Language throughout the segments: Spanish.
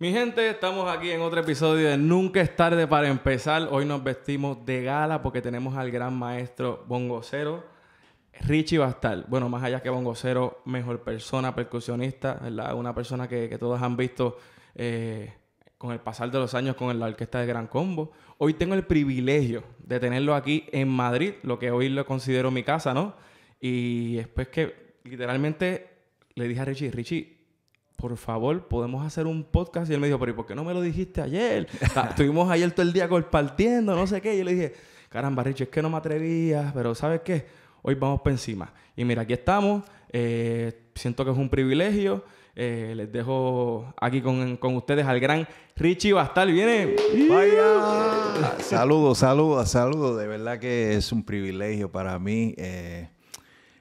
Mi gente, estamos aquí en otro episodio de Nunca es tarde para empezar. Hoy nos vestimos de gala porque tenemos al gran maestro bongocero Richie Bastal. Bueno, más allá que bongocero, mejor persona, percusionista, Una persona que, todos han visto eh, con el pasar de los años con la orquesta de Gran Combo. Hoy tengo el privilegio de tenerlo aquí en Madrid, lo que hoy lo considero mi casa, ¿no? Y después que literalmente le dije a Richie, Richie, por favor, podemos hacer un podcast. Y él me dijo, pero ¿y por qué no me lo dijiste ayer? Estuvimos ayer todo el día compartiendo, no sé qué. Y yo le dije, caramba, Richie, es que no me atrevías, pero ¿sabes qué? Hoy vamos por encima. Y mira, aquí estamos. Eh, siento que es un privilegio. Eh, les dejo aquí con, con, ustedes al gran Richie Bastal. ¡Viene! ¡Vaya! saludos, saludos, saludos. De verdad que es un privilegio para mí. Eh,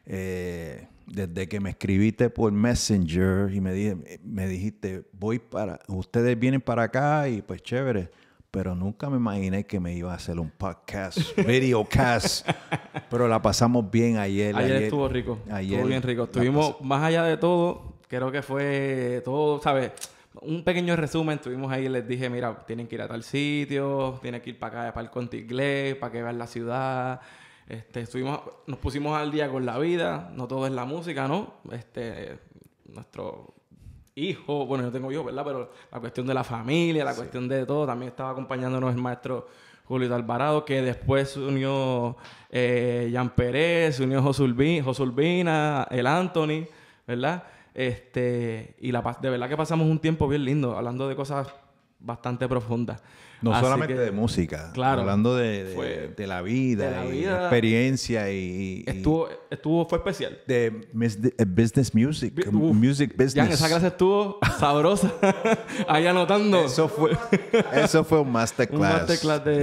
eh desde que me escribiste por Messenger y me, me dijiste, voy para, ustedes vienen para acá y pues chévere, pero nunca me imaginé que me iba a hacer un podcast, videocast, pero la pasamos bien ayer. Ayer, estuvo rico, ayer estuvo bien rico. Estuvimos, más allá de todo, creo que fue todo, ¿sabes? un pequeño resumen, estuvimos ahí y les dije, mira, tienen que ir a tal sitio, tienen que ir para acá, para el Conti para que vean la ciudad, este, estuvimos, nos pusimos al día con la vida, no todo es la música, ¿no? Este, nuestro hijo, bueno, yo tengo hijos, ¿verdad? Pero la cuestión de la familia, la cuestión de todo, también estaba acompañándonos el maestro Julio Alvarado, que después se unió eh, Jan Pérez, se unió José, el Anthony, ¿verdad? Este, y la, de verdad que pasamos un tiempo bien lindo hablando de cosas bastante profunda. No solamente de música, claro, hablando de, de, la vida, de la experiencia y, estuvo estuvo fue especial. De eh, business music, um, music business. Ya esa clase estuvo sabrosa. Ahí anotando. Eso fue eso fue un masterclass. un masterclass de,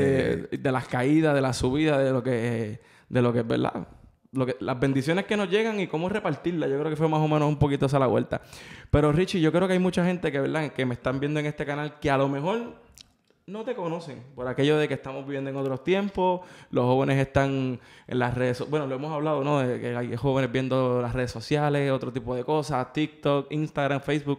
eh, de, las caídas, de la subida, de lo que de lo que es verdad las bendiciones que nos llegan y cómo repartirlas. Yo creo que fue más o menos un poquito esa la vuelta. Pero Richie, yo creo que hay mucha gente que, ¿verdad? que me están viendo en este canal que a lo mejor no te conocen por aquello de que estamos viviendo en otros tiempos, los jóvenes están en las redes, sociales. bueno, lo hemos hablado, ¿no? De que hay jóvenes viendo las redes sociales, otro tipo de cosas, TikTok, Instagram, Facebook.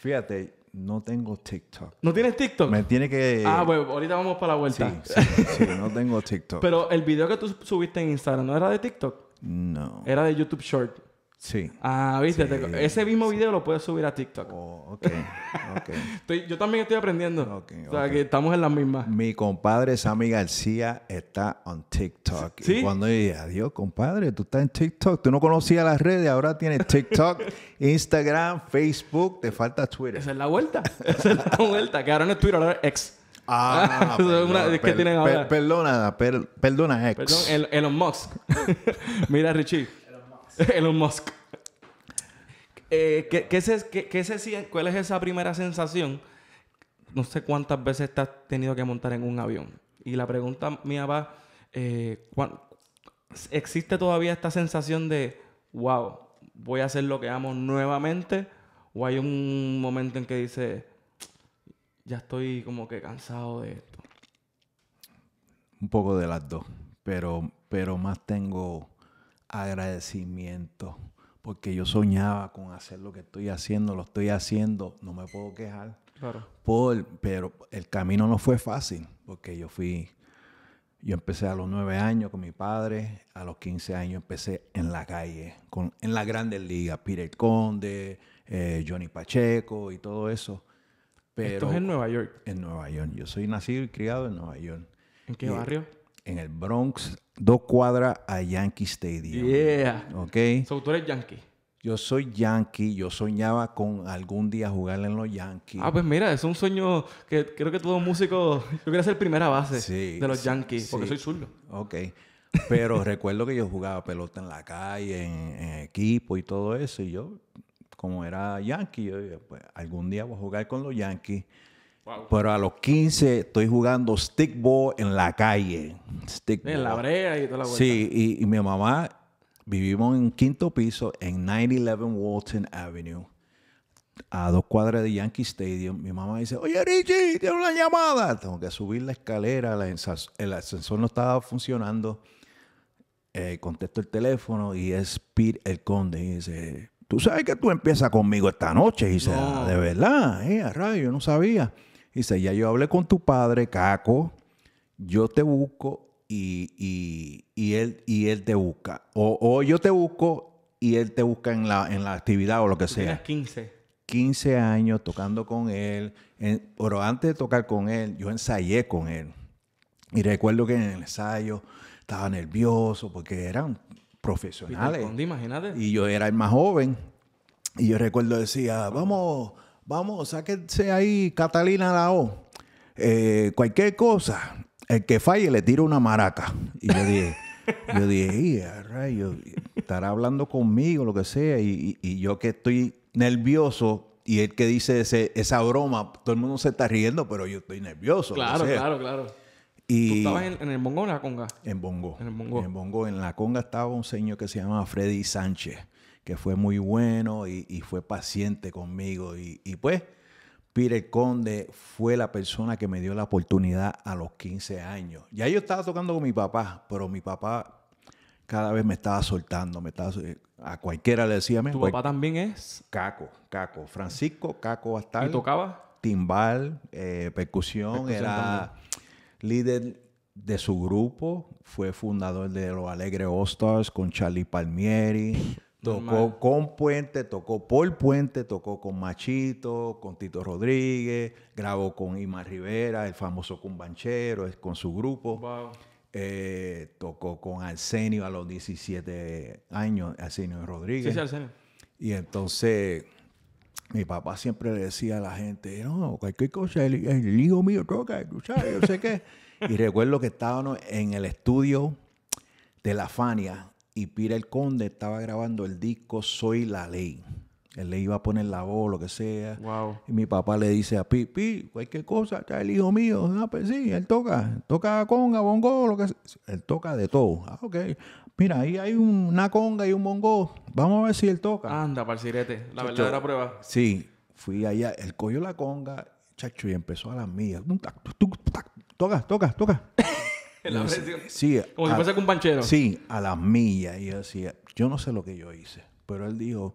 Fíjate, no tengo TikTok. ¿No tienes TikTok? Me tiene que... Ah, bueno, pues, ahorita vamos para la vuelta. Sí, sí, no tengo TikTok. Pero el video que tú subiste en Instagram, ¿no era de TikTok? No. Era de YouTube Short. Sí. Ah, viste, ese mismo video lo puedes subir a TikTok. Oh, ok, yo también estoy aprendiendo. o sea, que estamos en las mismas. Mi compadre Sammy García está en TikTok. ¿Sí? cuando dije, adiós, compadre, tú estás en TikTok. Tú no conocías las redes, ahora tienes TikTok, Instagram, Facebook, te falta Twitter. Esa es la vuelta. Esa es la vuelta. Que ahora no es Twitter, ahora es ex. Ah, perdón, tienen ahora. perdona, perdona, ex. Perdón, Elon Musk. Mira, Richie. Elon Musk. Eh, ¿qué, qué, qué, ¿Cuál es esa primera sensación? No sé cuántas veces has tenido que montar en un avión. Y la pregunta mía va, eh, ¿existe todavía esta sensación de, wow, voy a hacer lo que amo nuevamente? ¿O hay un momento en que dice, ya estoy como que cansado de esto? Un poco de las dos, pero, pero más tengo agradecimiento, porque yo soñaba con hacer lo que estoy haciendo, lo estoy haciendo, no me puedo quejar. Claro. pero el camino no fue fácil, porque yo fui, yo empecé a los nueve años con mi padre, a los quince años empecé en la calle, con, en las grandes ligas, Peter Conde, eh, Johnny Pacheco y todo eso. Pero, ¿Esto es en Nueva York? En Nueva York. Yo soy nacido y criado en Nueva York. ¿En qué barrio? en el Bronx, dos cuadras a Yankee Stadium. Yeah. ¿Ok? So, tú eres Yankee. Yo soy Yankee, yo soñaba con algún día jugar en los Yankees. Ah, pues mira, es un sueño que creo que todo músico. Yo quería ser primera base de los Yankees, porque soy zurdo. Ok. Pero recuerdo que yo jugaba pelota en la calle, en, equipo y todo eso, y yo como era yankee, pues, algún día voy a jugar con los yankees. Pero a los 15 estoy jugando stickball en la calle. En la brea y toda la vuelta. Sí, y, mi mamá vivimos en quinto piso en 911 Walton Avenue, a dos cuadras de Yankee Stadium. Mi mamá dice, oye Richie, tiene una llamada. Tengo que subir la escalera, el ascensor no estaba funcionando. Eh, contesto el teléfono y es Pete el Conde. Y dice, tú sabes que tú empiezas conmigo esta noche. Y dice, ah, de verdad, eh, a yo no sabía. Dice, ya yo hablé con tu padre, Caco, yo te busco y, él, y él te busca. O, yo te busco y él te busca en la, actividad o lo que sea. 15. 15 años tocando con él, pero antes de tocar con él, yo ensayé con él. Y recuerdo que en el ensayo estaba nervioso porque eran profesionales. Y, y yo era el más joven. Y yo recuerdo decía, vamos Vamos, sáquense ahí Catalina Lao. Eh, cualquier cosa, el que falle le tiro una maraca. Y yo dije, yo dije, estará hablando conmigo, lo que sea. Y, y, yo que estoy nervioso y el que dice ese, esa broma, todo el mundo se está riendo, pero yo estoy nervioso. Claro, claro, claro. Y ¿Tú estabas en, el bongo o en la conga? En bongo. En el bongo. En bongo. En la conga estaba un señor que se llamaba Freddy Sánchez que fue muy bueno y, fue paciente conmigo. Y, pues, Pire Conde fue la persona que me dio la oportunidad a los 15 años. Ya yo estaba tocando con mi papá, pero mi papá cada vez me estaba soltando, me estaba a cualquiera le decía. ¿Tu papá también es? Caco, Caco, Francisco Caco hasta ¿Y tocaba? Timbal, eh, percusión, era líder de su grupo, fue fundador de Los Alegre All Stars con Charlie Palmieri. Tocó con Puente, tocó por Puente, tocó con Machito, con Tito Rodríguez, grabó con Imar Rivera, el famoso cumbanchero, con su grupo. Eh, tocó con Arsenio a los 17 años, Arsenio Rodríguez. Sí, sí, Arsenio. Y entonces mi papá siempre le decía a la gente, no, cualquier cosa, el, el hijo mío toca, tú yo sé qué. y recuerdo que estábamos en el estudio de la Fania y Pira el Conde estaba grabando el disco Soy la Ley. Él le iba a poner la voz, lo que sea. Wow. Y mi papá le dice a Pi, Pi, cualquier cosa, está el hijo mío. Ah, pues sí, él toca. Toca conga, bongo, lo que sea. Él toca de todo. Ah, ok. Mira, ahí hay una conga y un bongo. Vamos a ver si él toca. Anda, parcirete. La verdadera prueba. Sí. Fui allá. Él cogió la conga, chacho, y empezó a las mías. Toca, toca, toca. Sí, Como si fuese con un panchero. Sí, a la millas. Y decía, Yo no sé lo que yo hice, pero él dijo: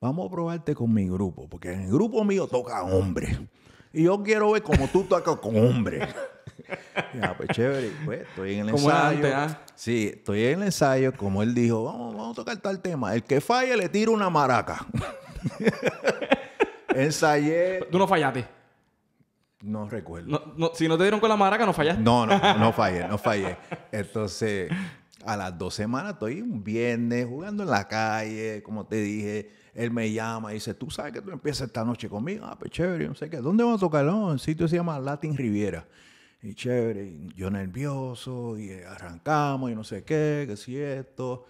Vamos a probarte con mi grupo, porque en el grupo mío toca hombre. Y yo quiero ver cómo tú tocas con hombre. ya, pues chévere. Pues, estoy en el ensayo. Ah. Sí, estoy en el ensayo. Como él dijo, vamos, vamos a tocar tal tema. El que falle le tira una maraca. Ensayé. Tú no fallaste. No recuerdo. No, si no te dieron con la maraca, no fallaste. No, no, no, fallé, no fallé. Entonces, a las dos semanas estoy un viernes jugando en la calle, como te dije. Él me llama y dice, tú sabes que tú empiezas esta noche conmigo. Ah, pues chévere, no sé qué. ¿Dónde vamos a tocar? No, el sitio se llama Latin Riviera. Y chévere, y yo nervioso, y arrancamos, y no sé qué, qué si esto.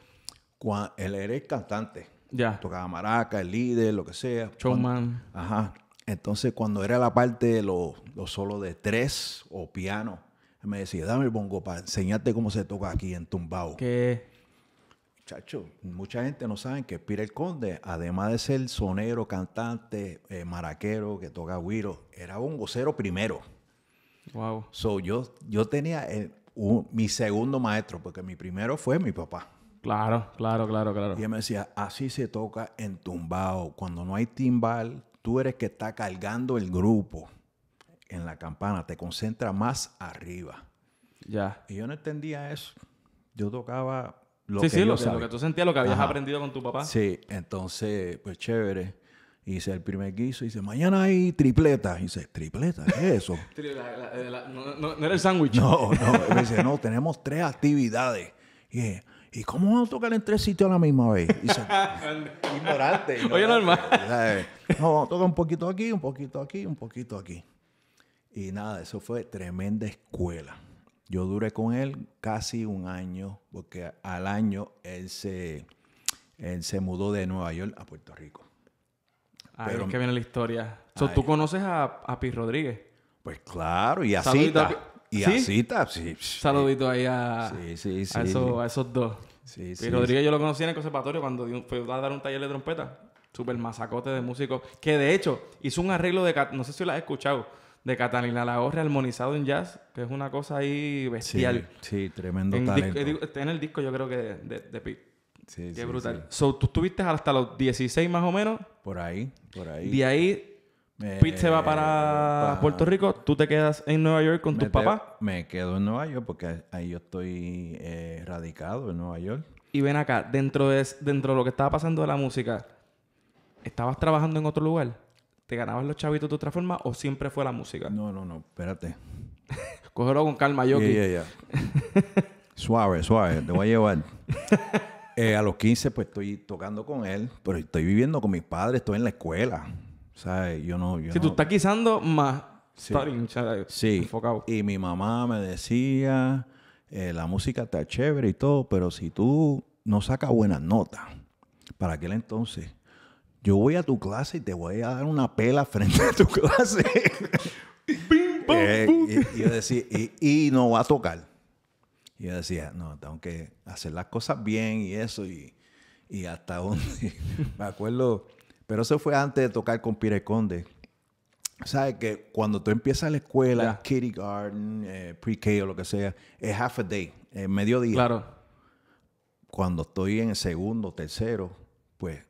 él era el cantante. Ya. Tocaba maraca, el líder, lo que sea. Showman. ajá. Entonces, cuando era la parte de los solos de tres o piano, me decía, dame el bongo para enseñarte cómo se toca aquí en tumbao. ¿Qué? Chacho, mucha gente no sabe que Peter el Conde, además de ser sonero, cantante, eh, maraquero, que toca guiro, era gocero primero. Wow. So, yo, yo tenía eh, mi segundo maestro, porque mi primero fue mi papá. Claro, claro, claro, claro. Y me decía, así se toca en tumbao. Cuando no hay timbal, tú eres que está cargando el grupo en la campana, te concentra más arriba. Ya. Y yo no entendía eso. Yo tocaba lo que sí, lo, que, tú sentías, lo que habías aprendido con tu papá. Sí, entonces, pues chévere. Hice el primer guiso y dice, mañana hay tripleta. Y dice, ¿tripleta? ¿Qué eso? no, no, era el sándwich. No, no. dice, no, tenemos tres actividades. Y dije, ¿y cómo vamos a tocar en tres sitios a la misma vez? Y ignorante, Oye, normal. no, vamos un poquito aquí, un poquito aquí, un poquito aquí. Y nada, eso fue tremenda escuela. Yo duré con él casi un año, porque al año él se, él se mudó de Nueva York a Puerto Rico. Ahí es que viene la historia. ¿Tú conoces a, a Pi Rodríguez? Pues claro, y así Cita. Y ¿Sí? así está, sí. Saludito ahí a, esos, esos, dos. Sí, y Rodríguez yo lo conocí en el conservatorio cuando fue a dar un taller de trompeta. Súper masacote de músicos. Que de hecho hizo un arreglo de... No sé si lo has escuchado de Catalina Lagorre armonizado en jazz, que es una cosa ahí bestial. Sí, sí tremendo en en el disco yo creo que de, de, Pete. Sí, Qué brutal. tú estuviste hasta los 16 más o menos. Por ahí, por ahí. De ahí se va eh, para Puerto Rico, tú te quedas en Nueva York con tus papás. Me quedo en Nueva York porque ahí yo estoy eh, radicado en Nueva York. Y ven acá, dentro de, dentro de lo que estaba pasando de la música, ¿estabas trabajando en otro lugar? ¿Te ganabas los chavitos de otra forma o siempre fue la música? No, no, no, espérate. Cógelo con calma, yo. suave, suave, te voy a llevar. Eh, a los 15 pues estoy tocando con él, pero estoy viviendo con mis padres, estoy en la escuela. Yo no. si tú estás quizando más. Sí. Y mi mamá me decía: eh, la música está chévere y todo, pero si tú no sacas buenas notas, para aquel entonces, yo voy a tu clase y te voy a dar una pela frente a tu clase. Eh, y, yo decía, y, no va a tocar. Y yo decía, no, tengo que hacer las cosas bien y eso. Y, y hasta donde. me acuerdo pero eso fue antes de tocar con Pire Conde. ¿Sabes? Que cuando tú empiezas la escuela, Kitty kindergarten, eh, pre-K o lo que sea, es half a day, es eh, mediodía. Claro. Cuando estoy en el segundo, tercero, pues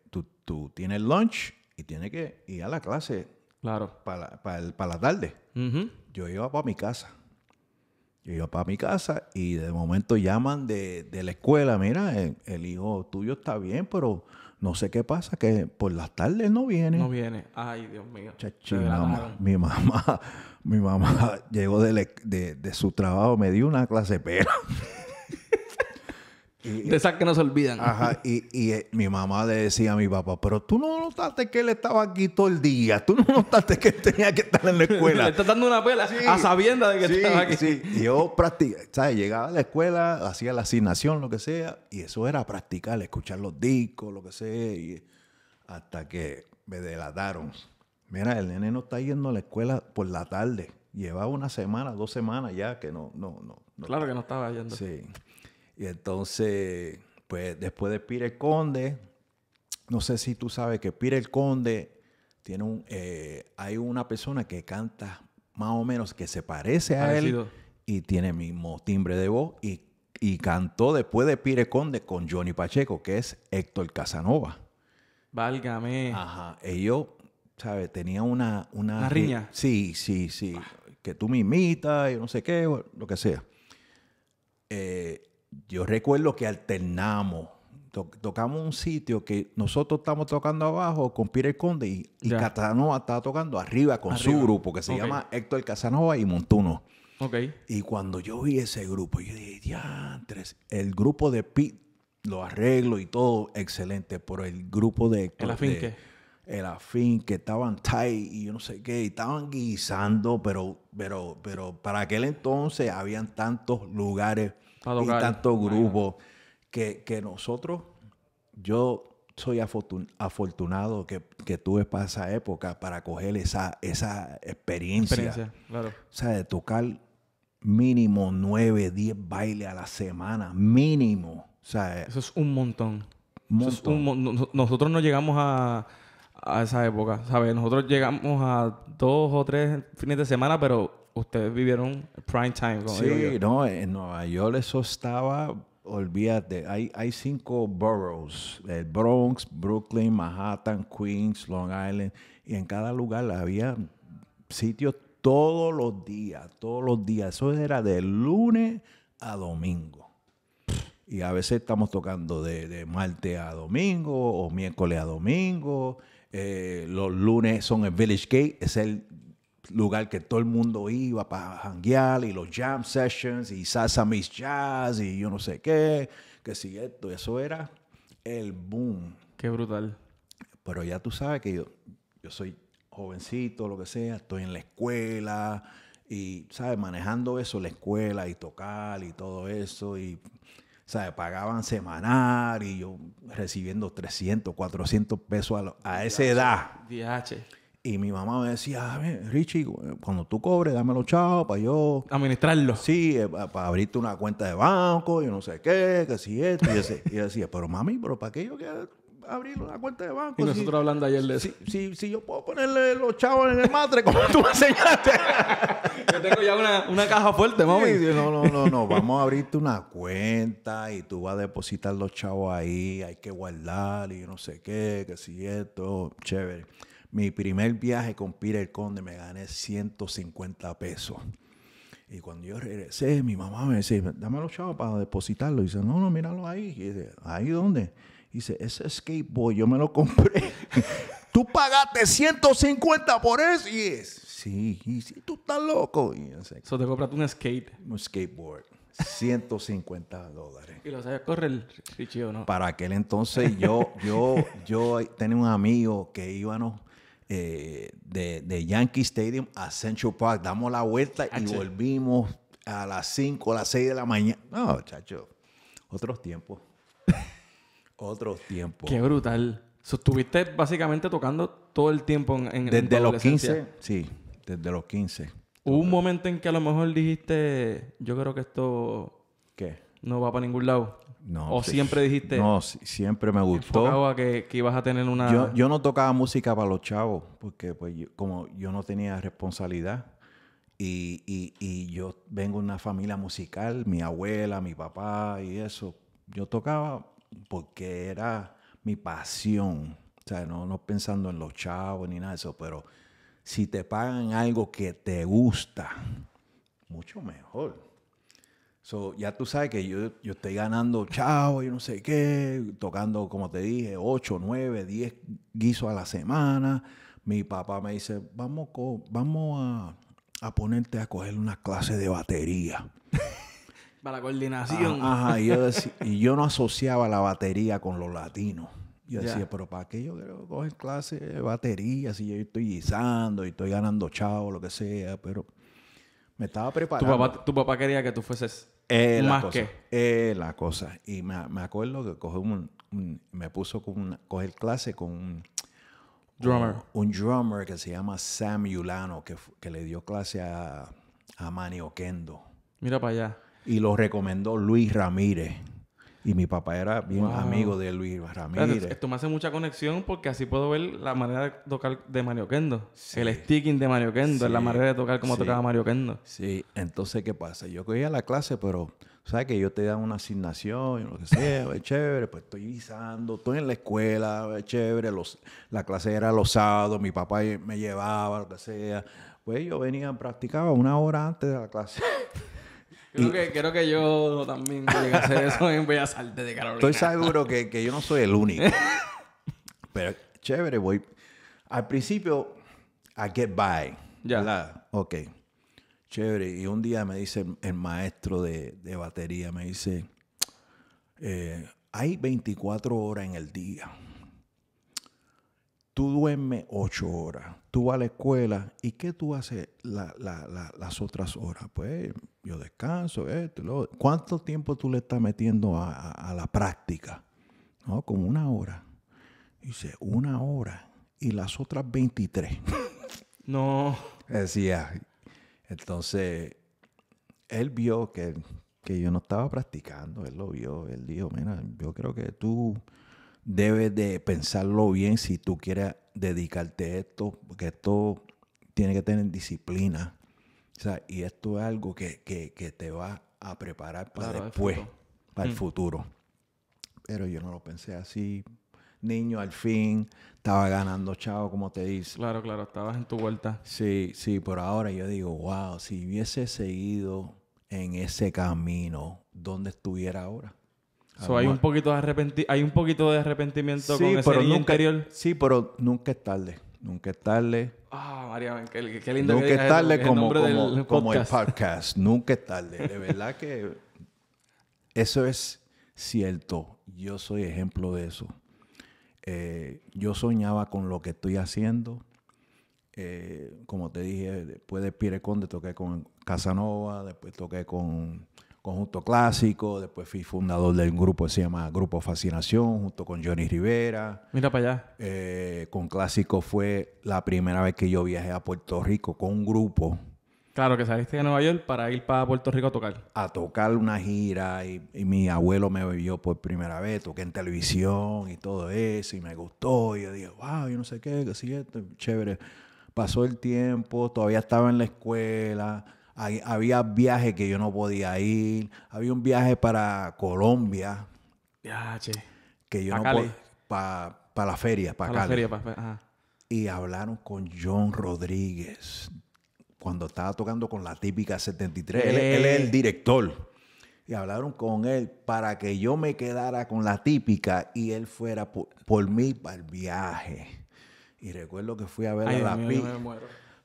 tú, tienes lunch y tienes que ir a la clase. Claro. Para, el, para la tarde. Yo iba para mi casa. Yo iba para mi casa y de momento llaman de, la escuela, mira, el, hijo tuyo está bien, pero no sé qué pasa, que por las tardes no viene. No viene. Ay, Dios mío. mi mamá, mi mamá llegó de, de, su trabajo, me dio una clase pera. de esas que no se olvidan. Ajá, y, eh, mi mamá le decía a mi papá, pero tú no notaste que él estaba aquí todo el día, tú no notaste que tenía que estar en la escuela. le está dando una pela a de que estaba aquí. yo practicaba, ¿sabes? Llegaba a la escuela, hacía la asignación, lo que sea, y eso era practicar, escuchar los discos, lo que sea, y hasta que me delataron. Mira, el nene no está yendo a la escuela por la tarde. Llevaba una semana, dos semanas ya que no, no, no. claro que no estaba yendo. Sí entonces, pues después de Pire Conde, no sé si tú sabes que Pire Conde tiene un, eh, hay una persona que canta más o menos que se parece a él y tiene el mismo timbre de voz y, cantó después de Pire Conde con Johnny Pacheco, que es Héctor Casanova. Válgame. Ajá. Ellos, ¿sabes? Tenía una... Una, riña. Sí, sí, sí. Que tú me imitas y no sé qué, lo que sea. Eh, yo recuerdo que alternamos. tocamos un sitio que nosotros estamos tocando abajo con pire Conde y, y Casanova estaba tocando arriba con su grupo que se llama Héctor Casanova y Montuno. Y cuando yo vi ese grupo, yo dije, diantres, el grupo de Pete, lo arreglo y todo, excelente, pero el grupo de Héctor. El afín que el que estaban tight y yo no sé qué, y estaban guisando, pero, pero, pero para aquel entonces habían tantos lugares y tanto grupo que, nosotros, yo soy afortunado que, que, tuve para esa época para coger esa, esa experiencia. O sea, de tocar mínimo 9, 10 bailes a la semana, mínimo. sea, eh, eso es un montón. nosotros no llegamos a, a esa época, ¿sabes? Nosotros llegamos a dos o tres fines de semana, pero ustedes vivieron prime time. sí, no, en Nueva York eso estaba, olvídate, hay, cinco boroughs, el Bronx, Brooklyn, Manhattan, Queens, Long Island, y en cada lugar había sitios todos los días, todos los días. Eso era de lunes a domingo. Y a veces estamos tocando de, de martes a domingo o miércoles a domingo. Eh, los lunes son el Village Gate, es el lugar que todo el mundo iba para janguear y los jam sessions y salsa mis jazz y yo no sé qué, que si esto, eso era el boom. Qué brutal. Pero ya tú sabes que yo, yo soy jovencito, lo que sea, estoy en la escuela y, ¿sabes? Manejando eso, la escuela y tocar y todo eso y, ¿sabes? Pagaban semanal y yo recibiendo 300, 400 pesos a, esa edad. Y mi mamá me decía, ah, Richie, cuando tú cobres, dame los chavos para yo... Administrarlo. Sí, eh, para abrirte una cuenta de banco, y no sé qué, que si esto. Y, ese, y decía, pero mami, pero ¿para qué yo quiero abrir una cuenta de banco? Y nosotros hablando ayer de eso. Si, yo puedo ponerle los chavos en el matre, como tú me enseñaste. yo tengo ya una, caja fuerte, mami. no, no, no, no, vamos a abrirte una cuenta y tú vas a depositar los chavos ahí, hay que guardar y no sé qué, que si esto, chévere. Mi primer viaje con Peter Conde me gané 150 pesos. Y cuando yo regresé, mi mamá me decía, dame los chavos para depositarlo. dice, no, no, míralo ahí. dice, ¿ahí dónde? dice, ese skateboard yo me lo compré. tú pagaste 150 por eso. Y es, sí, y sí, tú estás loco. Y te compraste un skate. Un skateboard. 150 dólares. ¿Y lo sabes correr, Richie, o no? Para aquel entonces yo, yo, yo tenía un amigo que íbamos eh, de, Yankee Stadium a Central Park. Damos la vuelta y ah, volvimos a las 5, a las 6 de la mañana. No, chacho, otros tiempos. otros tiempos. Qué brutal. estuviste básicamente tocando todo el tiempo en, en Desde los 15, sí, desde los 15. Hubo un momento en que a lo mejor dijiste, yo creo que esto... ¿Qué? no va para ningún lado. No. ¿O siempre dijiste? No, siempre me gustó. que, que, ibas a tener una... Yo, yo, no tocaba música para los chavos, porque pues como yo no tenía responsabilidad. Y, yo vengo de una familia musical, mi abuela, mi papá y eso. Yo tocaba porque era mi pasión. O sea, no, no pensando en los chavos ni nada de eso, pero si te pagan algo que te gusta, mucho mejor. So, ya tú sabes que yo, estoy ganando chavo, yo no sé qué, tocando, como te dije, 8, 9, 10 guisos a la semana. Mi papá me dice, vamos, vamos a, ponerte a coger una clase de batería. Para la coordinación. Ah, ajá, y, yo no asociaba la batería con los latinos. Yo decía, pero ¿para qué yo quiero coger clase de batería si yo estoy guisando y estoy ganando chavo, lo que sea? Pero me estaba preparando. tu papá quería que tú fueses eh, Más que. Eh, la cosa. Y me, acuerdo que coge un, me puso con una, coger clase con un drummer. Un, drummer que se llama Sam Yulano, que, que le dio clase a, a Manny Oquendo. Mira para allá. Y lo recomendó Luis Ramírez. Y mi papá era bien amigo de Luis Ramírez. esto me hace mucha conexión porque así puedo ver la manera de tocar de Mario Kendo. El sticking de Mario Kendo, la manera de tocar como tocaba Mario Kendo. Sí, entonces, ¿qué pasa? Yo cogía la clase, pero, ¿sabes que Yo te dan una asignación, y lo que sea, es chévere, pues estoy guisando, estoy en la escuela, es chévere, los, la clase era los sábados, mi papá me llevaba, lo que sea. Pues yo venía, practicaba una hora antes de la clase. Creo, que, yo también voy a hacer eso en a Artes de Carolina. Estoy seguro que, yo no soy el único. Pero chévere, voy. Al principio, I get by. Ya. Ok. Chévere. Y un día me dice el maestro de, batería, me dice, eh, hay 24 horas en el día. Tú duermes ocho horas, tú vas a la escuela y ¿qué tú haces las otras horas? Pues yo descanso, ¿Cuánto tiempo tú le estás metiendo a, la práctica? ¿No? Como una hora. Dice, una hora y las otras 23. no. Decía. Entonces, él vio que, que yo no estaba practicando, él lo vio, él dijo, mira, yo creo que tú debes de pensarlo bien si tú quieres dedicarte a esto, porque esto tiene que tener disciplina. y esto es algo que, te va a preparar para, después, para el mm. futuro. Pero yo no lo pensé así. Niño, al fin, estaba ganando chavo, como te dice. Claro, claro, estabas en tu vuelta. Sí, sí, por ahora yo digo, wow, si hubiese seguido en ese camino, ¿dónde estuviera ahora? hay un poquito de hay un poquito de arrepentimiento con ese pero nunca, interior. Sí, pero nunca es tarde. Nunca es tarde. Ah, María, qué, lindo. Nunca es tarde como, el podcast. Nunca es tarde. De verdad que eso es cierto. Yo soy ejemplo de eso. Eh, yo soñaba con lo que estoy haciendo. Eh, como te dije, después de Pire toqué con Casanova, después toqué con Conjunto Clásico, después fui fundador de un grupo que se llama Grupo Fascinación, junto con Johnny Rivera. Mira para allá. Eh, con Clásico fue la primera vez que yo viajé a Puerto Rico con un grupo. Claro, que saliste de Nueva York para ir para Puerto Rico a tocar. A tocar una gira y, mi abuelo me vio por primera vez, toqué en televisión y todo eso y me gustó y yo dije, wow, yo no sé qué, qué siguiente, chévere. Pasó el tiempo, todavía estaba en la escuela había viajes que yo no podía ir. Había un viaje para Colombia. Que yo no Para la feria, para la feria, Y hablaron con John Rodríguez cuando estaba tocando con la típica 73. Él, es el director y hablaron con él para que yo me quedara con la típica y él fuera por, mí para el viaje. Y recuerdo que fui a ver a la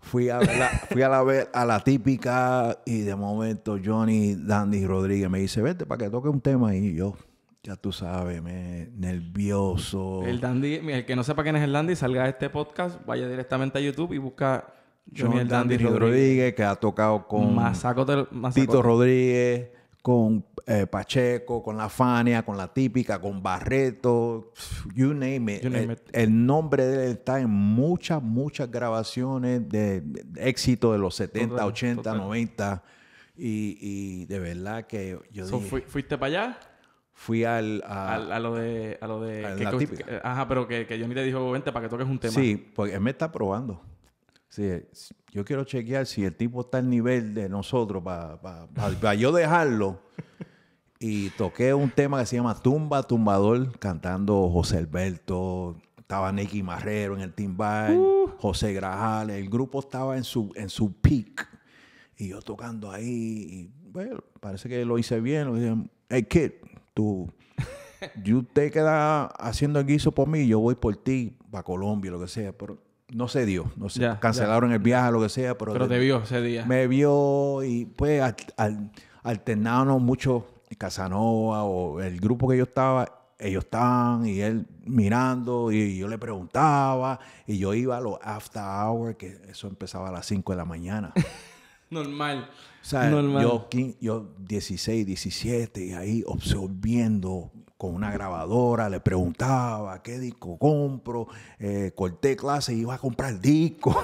Fui a, la, fui a la a la típica y de momento Johnny Dandy Rodríguez me dice, vete para que toque un tema y yo, ya tú sabes, me nervioso. El Dandy, el que no sepa quién es el Dandy, salga este podcast, vaya directamente a YouTube y busca Johnny, el Dandy, Rodríguez, que ha tocado con Tito Rodríguez con eh, Pacheco, con La Fania, con La Típica, con Barreto, you name it. el, nombre de él está en muchas, muchas grabaciones de, éxito de los 70, 80, 90. Y, de verdad que yo dije, ¿Fuiste para allá? Fui al... A, lo de... A lo de ajá, pero que, yo Johnny te dijo, vente para que toques un tema. Sí, porque él me está probando yo quiero chequear si el tipo está al nivel de nosotros para yo dejarlo. Y toqué un tema que se llama Tumba, Tumbador, cantando José Alberto, estaba Nicky Marrero en el timbal, uh. José Grajal, el grupo estaba en su, en su peak. Y yo tocando ahí, y, bueno, parece que lo hice bien. Lo hey kid, tú, te queda haciendo el guiso por mí, yo voy por ti, para Colombia, lo que sea. Pero no se dio, no se cancelaron el viaje, lo que sea, pero... ese día. Me vio y pues al, mucho Casanova o el grupo que yo estaba, ellos estaban y él mirando y yo le preguntaba y yo iba a los after hours, que eso empezaba a las 5 de la mañana. Normal. O sea, Yo, yo 16, 17 y ahí absorbiendo con una grabadora, le preguntaba qué disco compro, eh, corté clase y iba a comprar disco.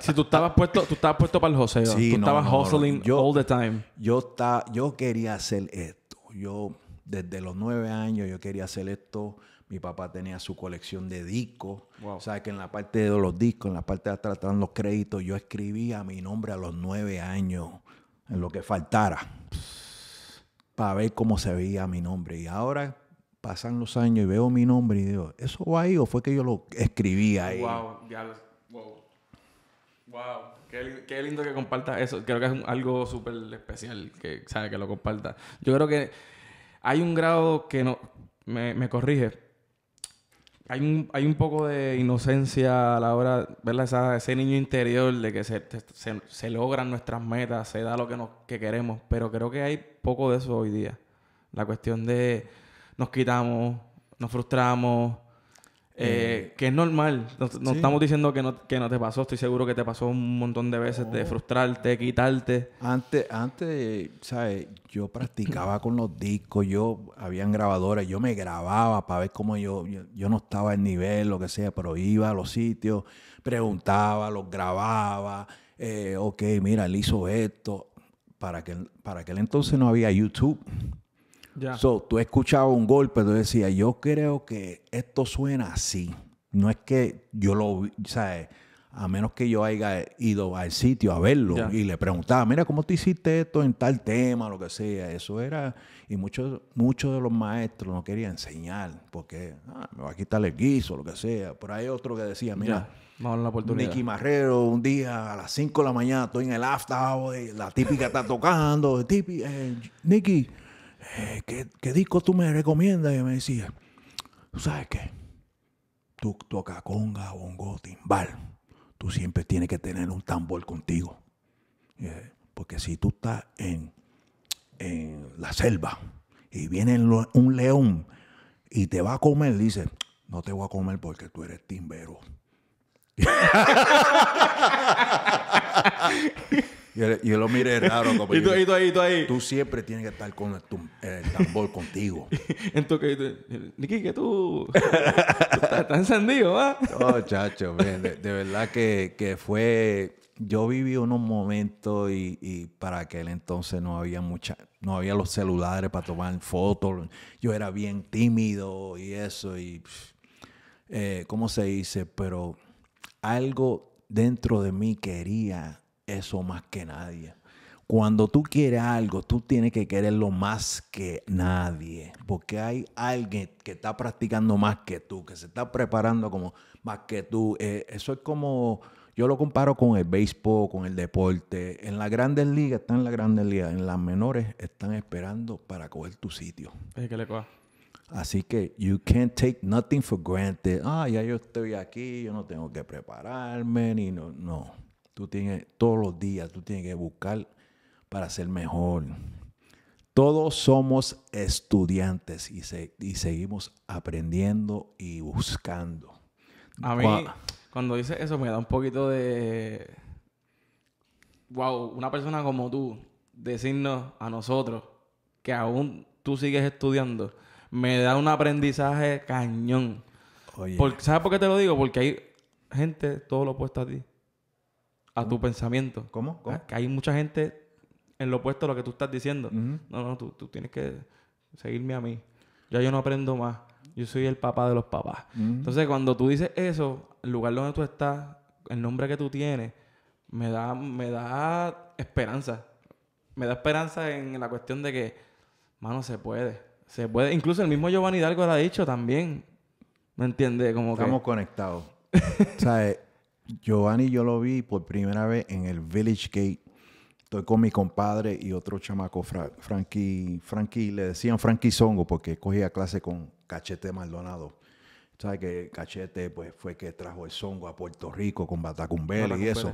Si tú estabas puesto, tú estabas puesto para el joseo, tú estabas hustling all the time. Yo, yo quería hacer esto. Yo, desde los nueve años, yo quería hacer esto. Mi papá tenía su colección de discos. O sea, que en la parte de los discos, en la parte de atrás los créditos. Yo escribía mi nombre a los nueve años, en lo que faltara para ver cómo se veía mi nombre. Y ahora pasan los años y veo mi nombre y digo, ¿eso va ahí o fue que yo lo escribí ahí? Wow, ya wow. Wow, qué, lindo que compartas eso. Creo que es algo súper especial que, sabe que lo comparta Yo creo que hay un grado que no, me, me corrige, hay un, hay un poco de inocencia a la hora, ¿verdad? Esa, ese niño interior de que se, se, se, logran nuestras metas, se da lo que, nos, que queremos, pero creo que hay poco de eso hoy día. La cuestión de nos quitamos, nos frustramos, eh, eh, que es normal, no, estamos diciendo que no, te pasó, estoy seguro que te pasó un montón de veces de oh. frustrarte, quitarte. Antes, antes, ¿sabes? Yo practicaba con los discos, yo, habían grabadoras, yo me grababa para ver cómo yo, yo, no estaba en nivel, lo que sea, pero iba a los sitios, preguntaba, los grababa, eh, ok, mira, él hizo esto. Para para aquel entonces no había YouTube. So, tú escuchabas un golpe, tú decías, yo creo que esto suena así. No es que yo lo ¿sabes? A menos que yo haya ido al sitio a verlo y le preguntaba, mira, ¿cómo tú hiciste esto en tal tema, lo que sea? Eso era. Y muchos, muchos de los maestros no querían enseñar porque ah, me va a quitar el guiso, lo que sea. Pero hay otro que decía, mira. Nicky Marrero, un día a las 5 de la mañana estoy en el after la típica está tocando, tipi, eh, Nicky, eh, ¿qué, disco tú me recomiendas? Y me decía, ¿tú sabes qué? Tú tocas conga, bongo, timbal. Tú siempre tienes que tener un tambor contigo. Eh, porque si tú estás en, en la selva y viene un león y te va a comer, dice, no te voy a comer porque tú eres timbero. yo, lo miré raro. Como y, tú, ahí, siempre tienes que estar con eh, el, tambor contigo. Entonces, Niki, que tú, estás, encendido, ¿va? No, chacho, de, verdad que, fue... Yo viví unos momentos y, para aquel entonces no había mucha, no había los celulares para tomar fotos. Yo era bien tímido y eso y eh, ¿cómo se dice? Pero algo dentro de mí quería eso más que nadie. Cuando tú quieres algo, tú tienes que quererlo más que nadie. Porque hay alguien que está practicando más que tú, que se está preparando como más que tú. Eh, eso es como, yo lo comparo con el béisbol, con el deporte. En las grandes ligas están en las grandes ligas, en las menores están esperando para coger tu sitio. Así que you can't take nothing for granted. Ah, ya yo estoy aquí, yo no tengo que prepararme, ni no. No Tú tienes, todos los días, tú tienes que buscar para ser mejor. Todos somos estudiantes y, seguimos aprendiendo y buscando. A mí, cuando dices eso, me da un poquito de. Wow, una persona como tú, decirnos a nosotros que aún tú sigues estudiando, me da un aprendizaje cañón. ¿Sabes por qué te lo digo? Porque hay gente todo lo opuesto a ti a tu pensamiento. ¿Cómo? Ah, que hay mucha gente en lo opuesto a lo que tú estás diciendo. No, no, tú, tienes que seguirme a mí. Ya yo no aprendo más. Yo soy el papá de los papás. Entonces, cuando tú dices eso, el lugar donde tú estás, el nombre que tú tienes, me da, me da esperanza. Me da esperanza en la cuestión de que, mano, se puede. Se puede. Incluso el mismo Giovanni Hidalgo lo ha dicho también. ¿Me entiendes? Como Estamos conectados. o Giovanni yo lo vi por primera vez en el Village Gate. Estoy con mi compadre y otro chamaco, Fra Frankie, le decían Frankie Songo porque cogía clase con Cachete Maldonado. ¿Sabes que Cachete pues, fue que trajo el songo a Puerto Rico con Batacumbele y eso?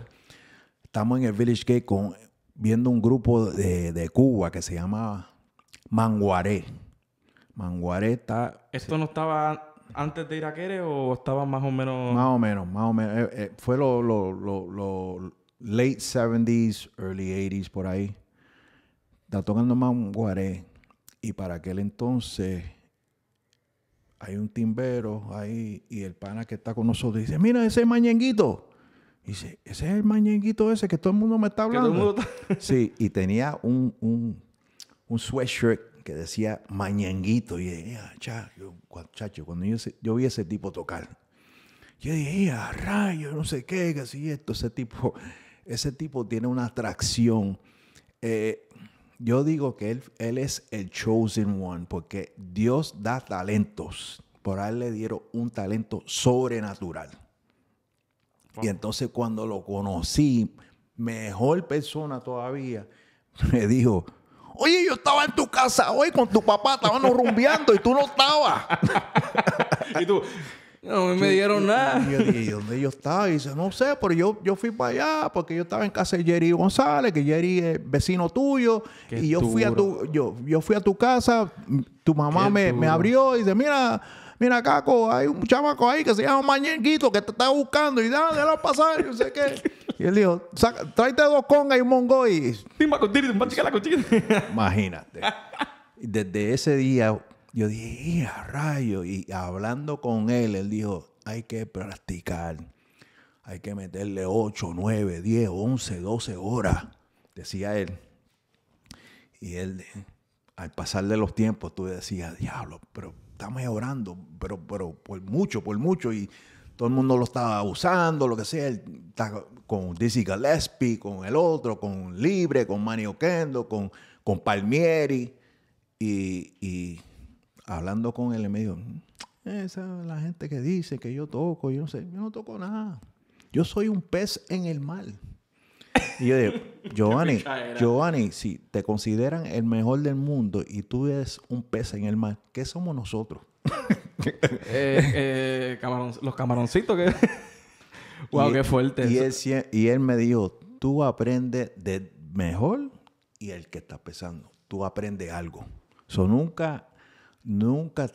Estamos en el Village Gate con, viendo un grupo de, Cuba que se llama Manguaré. Manguaré está... Esto no estaba antes de ir a o estaba más o menos...? Más o menos, más o menos. Eh, eh, fue lo, late 70s, early 80s, por ahí. Está tocando más un guaré. Y para aquel entonces hay un timbero ahí y el pana que está con nosotros dice, mira ese mañenguito. Y dice, ese es el mañenguito ese que todo el mundo me está hablando. sí, y tenía un, un, un sweatshirt que decía Mañanguito. Y dije, ah, yo, chacho, cuando yo, vi a ese tipo tocar, yo dije, rayo, no sé qué, que si esto, ese tipo, ese tipo tiene una atracción. Eh, yo digo que él, él es el chosen one, porque Dios da talentos. Por ahí le dieron un talento sobrenatural. Y entonces cuando lo conocí, mejor persona todavía, me dijo, Oye, yo estaba en tu casa hoy con tu papá, estábamos rumbeando y tú no estabas. y tú, no me dieron nada. Yo, dije, ¿dónde yo estaba? Y dice, no sé, pero yo, yo fui para allá porque yo estaba en casa de Jerry González, que Jerry es vecino tuyo. y yo fui a tu, yo, yo fui a tu casa, tu mamá me, abrió y dice, mira, mira, Caco, hay un chamaco ahí que se llama Mañenguito que te está buscando y dale, ah, déjalo pasar, yo sé que... Y él dijo, tráete dos congas y un mongo y... Imagínate. Desde ese día yo dije, a rayo! Y hablando con él, él dijo, hay que practicar. Hay que meterle 8, 9, 10, 11, 12 horas, decía él. Y él, al pasar de los tiempos, tú decías, diablo, pero está mejorando. pero, pero por mucho, por mucho. Y todo el mundo lo estaba usando, lo que sea. Él con Dizzy Gillespie, con el otro, con Libre, con Manny kendo con, con Palmieri. Y, hablando con él, me dijo, mm, esa es la gente que dice que yo toco, yo no sé, yo no toco nada. Yo soy un pez en el mar. Y yo digo, Giovanni, Giovanni, si te consideran el mejor del mundo y tú eres un pez en el mar, ¿qué somos nosotros? Eh, eh, los camaroncitos que... Wow, qué fuerte. Y él, me dijo, tú aprendes de mejor y el que está pesando. Tú aprendes algo. So, nunca, nunca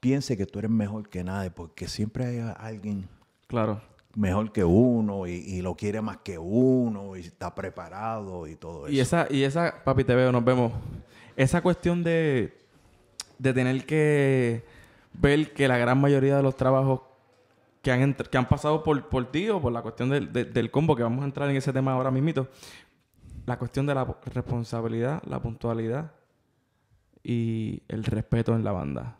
piense que tú eres mejor que nadie, porque siempre hay alguien claro. mejor que uno y, lo quiere más que uno y está preparado y todo eso. Y esa, y esa papi, te veo, nos vemos. Esa cuestión de, de tener que ver que la gran mayoría de los trabajos que han, que han pasado por, por ti o por la cuestión del, del combo, que vamos a entrar en ese tema ahora mismito. La cuestión de la responsabilidad, la puntualidad y el respeto en la banda.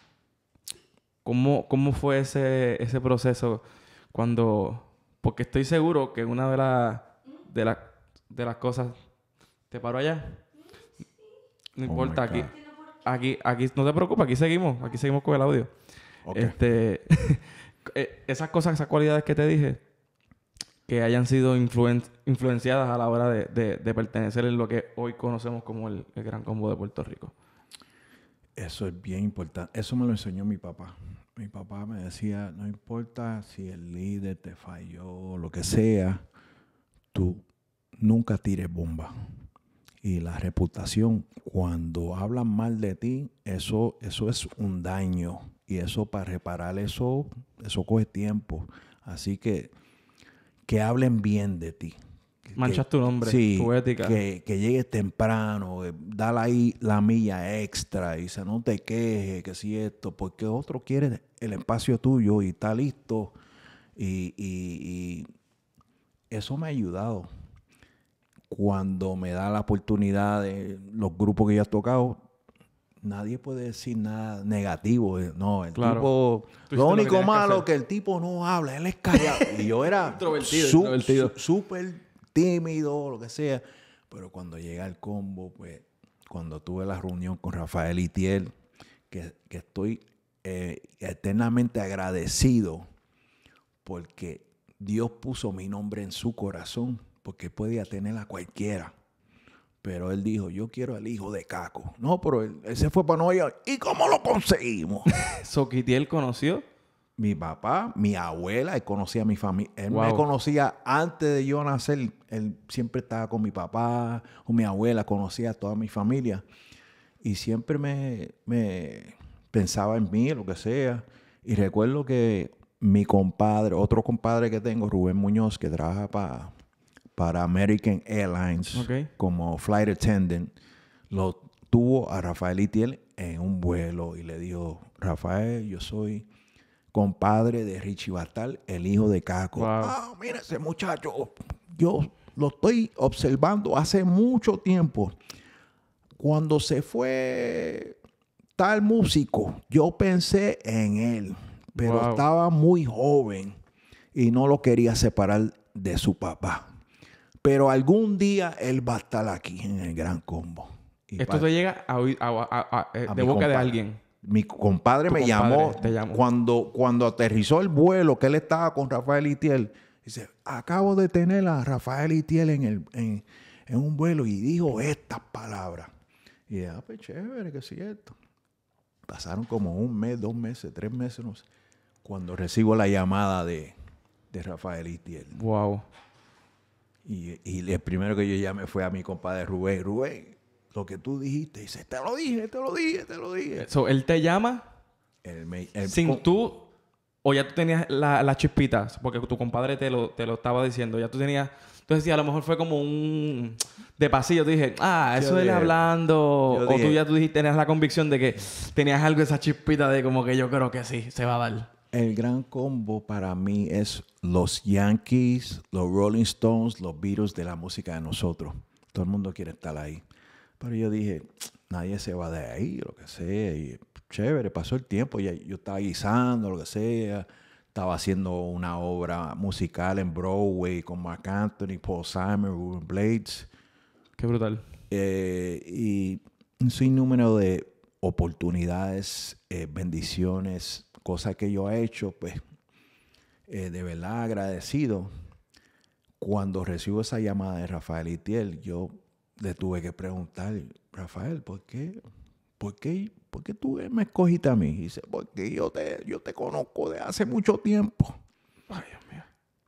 ¿Cómo, cómo fue ese, ese proceso cuando... Porque estoy seguro que una de, las de, la, de las cosas... ¿Te paro allá? No oh importa, aquí, aquí, aquí, no te preocupes, aquí seguimos, aquí seguimos con el audio. Este, Eh, esas cosas, esas cualidades que te dije, que hayan sido influenciadas a la hora de, pertenecer en lo que hoy conocemos como el, Gran Combo de Puerto Rico. Eso es bien importante. Eso me lo enseñó mi papá. Mi papá me decía, no importa si el líder te falló, lo que sea, tú nunca tires bomba. Y la reputación, cuando hablan mal de ti, eso, eso es un daño y eso para reparar eso, eso coge tiempo. Así que que hablen bien de ti. Manchas tu nombre, tu ética. Que, llegues temprano, eh, dale ahí la milla extra, y se no te quejes, que si esto, porque otro quiere el espacio tuyo y está listo. Y, y eso me ha ayudado. Cuando me da la oportunidad de los grupos que ya has tocado, nadie puede decir nada negativo. Eh, no, el tipo. Lo único malo que, que, el tipo no habla, él es callado. y yo era súper tímido, lo que sea. Pero cuando llega el combo, pues, cuando tuve la reunión con Rafael Itiel, que, que estoy eh, eternamente agradecido porque Dios puso mi nombre en su corazón, porque podía tener a cualquiera. Pero él dijo, yo quiero al hijo de Caco. No, pero él, se fue para Nueva York. ¿Y cómo lo conseguimos? él conoció? Mi papá, mi abuela, él conocía a mi familia. Él me conocía antes de yo nacer. Él siempre estaba con mi papá, o mi abuela, conocía a toda mi familia. Y siempre me pensaba en mí, lo que sea. Y recuerdo que mi compadre, otro compadre que tengo, Rubén Muñoz, que trabaja para para American Airlines como flight attendant, lo tuvo a Rafael Itiel en un vuelo y le dijo, Rafael, yo soy compadre de Richie Bartal, el hijo de Caco. Ah, ese muchacho, yo lo estoy observando hace mucho tiempo. Cuando se fue tal músico, yo pensé en él, pero estaba muy joven y no lo quería separar de su papá. Pero algún día él va a estar aquí en el gran combo. Esto te llega a, eh, de boca de alguien. Mi compadre me llamó, Cuando, cuando aterrizó el vuelo que él estaba con Rafael Itiel. Dice, acabo de tener a Rafael Itiel en, un vuelo y dijo estas palabras. Y dije, ah, pues chévere, que es cierto. Pasaron como un mes, dos meses, tres meses, no sé, cuando recibo la llamada de, de Rafael Itiel. Wow. Y, el primero que yo llamé fue a mi compadre Rubén. Rubén, lo que tú dijiste. dice, te lo dije, te lo dije, te lo dije. él te llama sin tú... O ya tú tenías las chispitas, porque tu compadre te lo, te lo estaba diciendo. Ya tú tenías... Entonces, sí, a lo mejor fue como un... De pasillo, dije, ah, eso él hablando. O tú ya tú tenías la convicción de que tenías algo, de esa chispita de como que yo creo que sí, se va a dar el gran combo para mí es los Yankees, los Rolling Stones, los Beatles de la música de nosotros. Todo el mundo quiere estar ahí. Pero yo dije, nadie se va de ahí, lo que sea. Y chévere, pasó el tiempo. Y yo estaba guisando, lo que sea. Estaba haciendo una obra musical en Broadway con Mark Anthony, Paul Simon, Ruben Blades. Qué brutal. Eh, y un sinnúmero de oportunidades, eh, bendiciones, cosa que yo he hecho, pues eh, de verdad agradecido. Cuando recibo esa llamada de Rafael Itiel, yo le tuve que preguntar, Rafael, ¿por qué? ¿Por qué, por qué tú me escogiste a mí? Y dice, porque yo te, yo te conozco de hace mucho tiempo.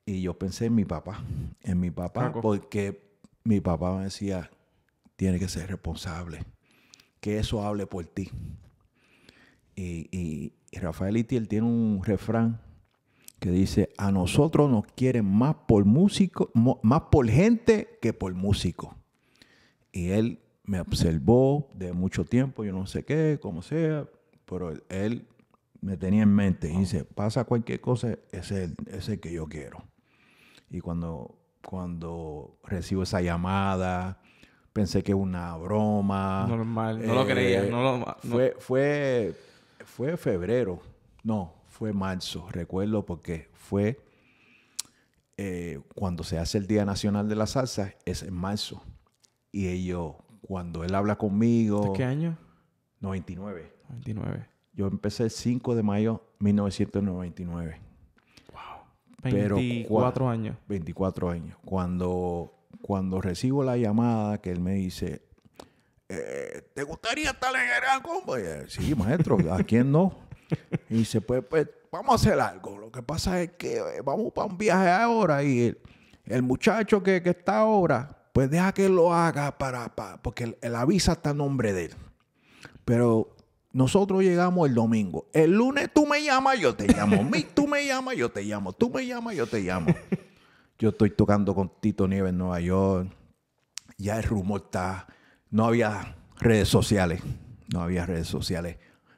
Y yo pensé en mi papá, en mi papá, porque mi papá me decía, tiene que ser responsable, que eso hable por ti. y, y Rafael Itiel tiene un refrán que dice, a nosotros nos quieren más por músico, más por gente que por músico. Y él me observó de mucho tiempo, yo no sé qué, como sea, pero él me tenía en mente. Y dice, pasa cualquier cosa, ese es, el que yo quiero. Y cuando, cuando recibo esa llamada, pensé que era una broma. no lo eh, creía. No lo, Fue, fue fue febrero, no, fue marzo, recuerdo porque fue eh, cuando se hace el Día Nacional de la Salsa, es en marzo. Y ellos, cuando él habla conmigo... ¿De qué año? 99. 99. Yo empecé el 5 de mayo 1999. Wow. 24 años. 24 años. Cuando, cuando recibo la llamada que él me dice, eh, ¿te gustaría estar en el gran combo? Pues, eh, sí, maestro, ¿a quién no? Y dice, pues, pues, vamos a hacer algo. Lo que pasa es que eh, vamos para un viaje ahora y el, muchacho que, está ahora, pues deja que lo haga para, porque la visa está en nombre de él. Pero nosotros llegamos el domingo. El lunes tú me llamas, yo te llamo. tú me llamas, yo te llamo. Tú me llamas, yo te llamo. Yo estoy tocando con Tito Nieves en Nueva York. Ya el rumor está no había redes sociales. No había redes sociales.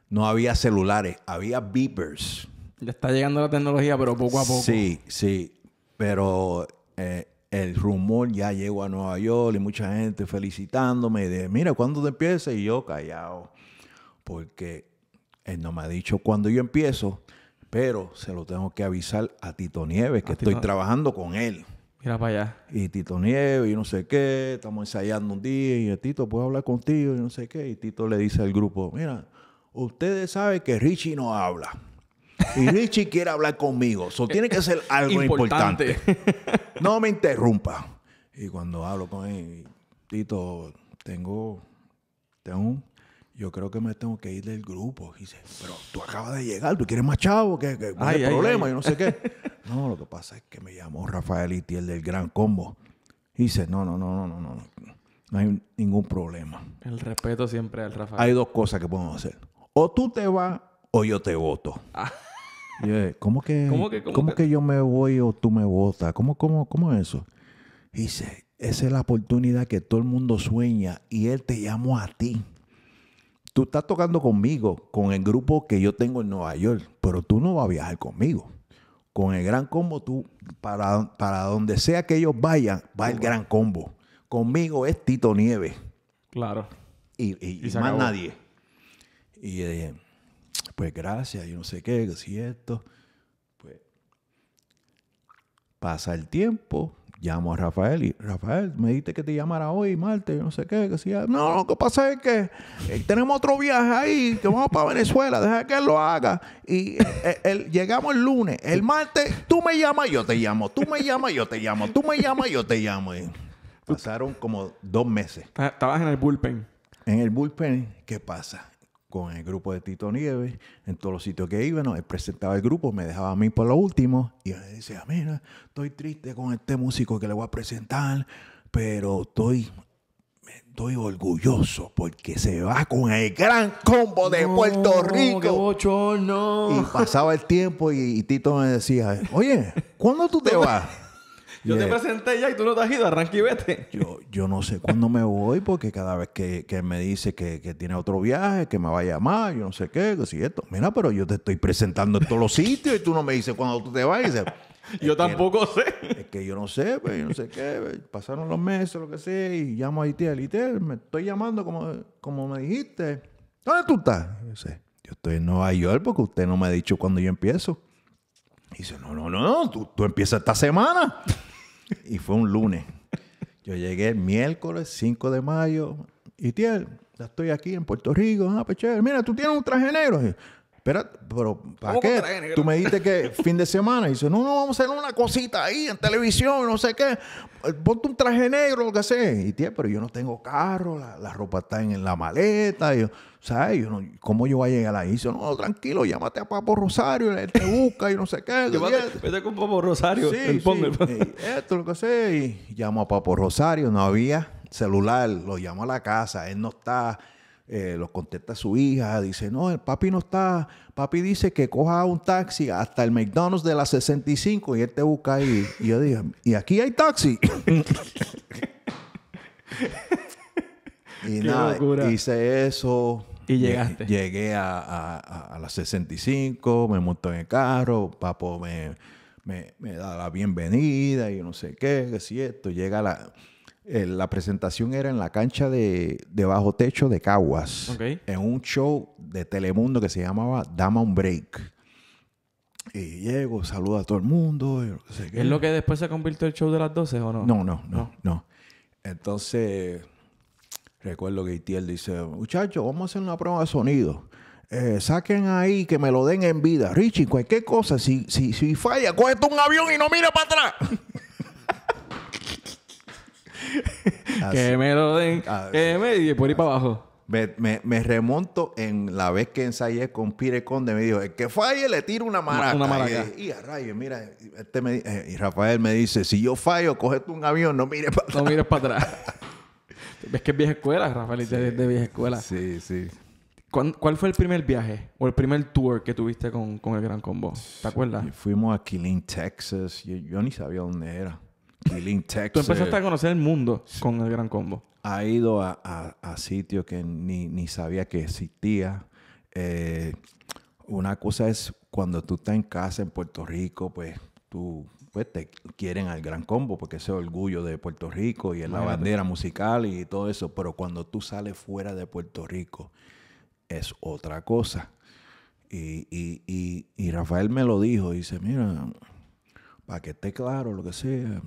No había celulares. Había beepers. Ya está llegando la tecnología, pero poco a poco. Sí, sí. Pero eh, el rumor ya llegó a Nueva York y mucha gente felicitándome. De, mira, ¿cuándo te empieces? Y yo callado. Porque él eh, no me ha dicho cuándo yo empiezo. Pero se lo tengo que avisar a Tito Nieves, que estoy trabajando con él. Mira para allá. Y Tito Nieves, y no sé qué, estamos ensayando un día, y Tito, puede hablar contigo? Y no sé qué. Y Tito le dice al grupo, mira, ustedes saben que Richie no habla. Y Richie quiere hablar conmigo. Eso tiene que ser algo importante. No me interrumpa. Y cuando hablo con él, Tito, tengo, tengo, yo creo que me tengo que ir del grupo. dice, pero tú acabas de llegar, tú quieres más chavo, que, no hay problema, no sé qué. No, lo que pasa es que me llamó Rafael el del Gran Combo. dice, no, no, no, no, no, no. No hay ningún problema. El respeto siempre al Rafael. Hay dos cosas que podemos hacer. O tú te vas o yo te voto. Ah. ¿Cómo, que, ¿Cómo, que, que yo me voy o tú me votas? ¿Cómo, cómo, ¿Cómo es eso? dice, esa es la oportunidad que todo el mundo sueña y él te llamó a ti. Tú estás tocando conmigo, con el grupo que yo tengo en Nueva York, pero tú no vas a viajar conmigo con el gran combo, tú, para, para donde sea que ellos vayan, va el gran combo. Conmigo es Tito Nieves. Claro. Y, más nadie. Y eh, pues gracias, yo no sé qué, que esto. Pues pasa el tiempo llamo a Rafael y Rafael, me dijiste que te llamara hoy, martes, no sé qué, que decía no, lo que pasa es que eh, tenemos otro viaje ahí, que vamos para Venezuela, deja que él lo haga. Y eh, eh, llegamos el lunes, el martes, tú me llamas, yo te llamo, tú me llamas, yo te llamo, tú me llamas, yo te llamo. pasaron como dos meses. Ah, estabas en el bullpen. En el bullpen, ¿qué pasa? con el grupo de Tito Nieves, en todos los sitios que íbamos, él presentaba el grupo, me dejaba a mí por lo último y me decía, mira, estoy triste con este músico que le voy a presentar, pero estoy, estoy orgulloso porque se va con el gran combo de Puerto Rico. Y pasaba el tiempo y, y, Tito me decía, oye, ¿cuándo tú te vas? Yo te presenté ya y tú no te has ido, arranca y vete. Yo, yo no sé cuándo me voy porque cada vez que, me dice que, tiene otro viaje, que me va a llamar, yo no sé qué, que si esto. Mira, pero yo te estoy presentando en todos los sitios y tú no me dices cuándo tú te vas. Y yo tampoco sé. Es que yo no sé, pues, yo no sé qué. Pues, pasaron los meses, lo que sé y llamo a Itiel. Itiel, me estoy llamando como, como me dijiste. ¿Dónde tú estás? Yo yo estoy en Nueva York porque usted no me ha dicho cuándo yo empiezo. Y dice, no, no, no, tú, tú empiezas esta semana y fue un lunes. Yo llegué el miércoles 5 de mayo y tiel, ya estoy aquí en Puerto Rico. Ah, peche pues mira, tú tienes un traje negro pero ¿para qué? Tú me dijiste que fin de semana. Y dice, no, no, vamos a hacer una cosita ahí en televisión, no sé qué. Eh, ponte un traje negro, lo que sea. Y tía, pero yo no tengo carro, la, ropa está en, la maleta. Y yo, ¿sabes? Yo ¿Cómo yo voy a llegar ahí? Y no, tranquilo, llámate a Papo Rosario, él te busca y no sé qué. vete con Papo Rosario. Sí, sí. esto, lo que sé Y llamo a Papo Rosario, no había celular, lo llamo a la casa, él no está eh, lo contesta su hija, dice, no, el papi no está, papi dice que coja un taxi hasta el McDonald's de las 65 y él te busca ahí. Y yo dije, ¿y aquí hay taxi? y nada, hice eso. Y llegaste. Llegué a, las 65, me monto en el carro, papo me, me, da la bienvenida y no sé qué, que cierto llega la... Eh, la presentación era en la cancha de, bajo techo de Caguas, en un show de Telemundo que se llamaba Dama un Break. Y llego, saludo a todo el mundo. ¿Es lo que después se convirtió el show de las 12 o no? No, no, no, no. Entonces, recuerdo que Itiel dice, muchachos, vamos a hacer una prueba de sonido. Eh, saquen ahí que me lo den en vida. Richie, cualquier cosa, si, si, si falla, cógete un avión y no mira para atrás. que me lo den, que me... Y por ahí para abajo. Me, remonto en la vez que ensayé con Pire Conde, me dijo, el que falle le tiro una maraca. Y, a rayos, mira, este me, eh, y Rafael me dice, si yo fallo, tú un avión, no mires para atrás. No mires para atrás. es que es vieja escuela, Rafael, de vieja escuela. Sí, sí. ¿Cuál fue el primer viaje o el primer tour que tuviste con, el Gran Combo? ¿Te acuerdas? fuimos a Killing Texas. yo, ni sabía dónde era. Killing, Texas. Tú empezaste a conocer el mundo con el Gran Combo. Ha ido a, sitios que ni, sabía que existía. Eh, una cosa es cuando tú estás en casa en Puerto Rico, pues tú pues, te quieren al Gran Combo porque ese orgullo de Puerto Rico y es la bandera musical y todo eso. Pero cuando tú sales fuera de Puerto Rico, es otra cosa. Y, y Rafael me lo dijo, dice, mira, para que esté claro lo que sea,